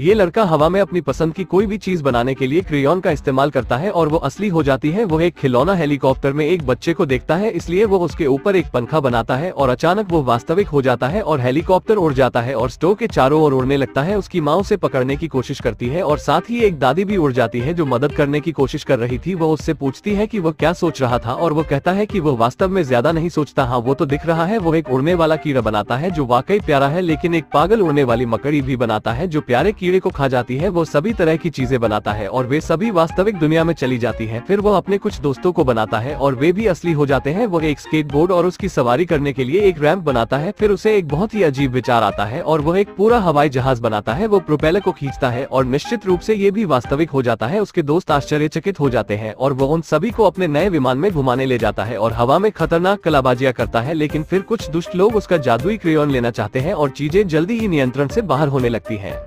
ये लड़का हवा में अपनी पसंद की कोई भी चीज बनाने के लिए क्रियोन का इस्तेमाल करता है और वो असली हो जाती है वो एक खिलौना हेलीकॉप्टर में एक बच्चे को देखता है इसलिए वो उसके ऊपर एक पंखा बनाता है और अचानक वो वास्तविक हो जाता है और हेलीकॉप्टर उड़ जाता है और स्टोव के चारों ओर उड़ने लगता है उसकी माँ उसे पकड़ने की कोशिश करती है और साथ ही एक दादी भी उड़ जाती है जो मदद करने की कोशिश कर रही थी वो उससे पूछती है की वो क्या सोच रहा था और वो कहता है की वो वास्तव में ज्यादा नहीं सोचता हाँ वो तो दिख रहा है वो एक उड़ने वाला कीड़ा बनाता है जो वाकई प्यारा है लेकिन एक पागल उड़ने वाली मकड़ी भी बनाता है जो प्यारे की कीड़े को खा जाती है वो सभी तरह की चीजें बनाता है और वे सभी वास्तविक दुनिया में चली जाती है फिर वो अपने कुछ दोस्तों को बनाता है और वे भी असली हो जाते हैं वो एक स्केट बोर्ड और उसकी सवारी करने के लिए एक रैम्प बनाता है फिर उसे एक बहुत ही अजीब विचार आता है और वो एक पूरा हवाई जहाज बनाता है वो प्रोपेलर को खींचता है और निश्चित रूप से ये भी वास्तविक हो जाता है उसके दोस्त आश्चर्यचकित हो जाते हैं और वो उन सभी को अपने नए विमान में घुमाने ले जाता है और हवा में खतरनाक कलाबाजियां करता है लेकिन फिर कुछ दुष्ट लोग उसका जादुई क्रेन लेना चाहते हैं और चीजें जल्दी ही नियंत्रण से बाहर होने लगती है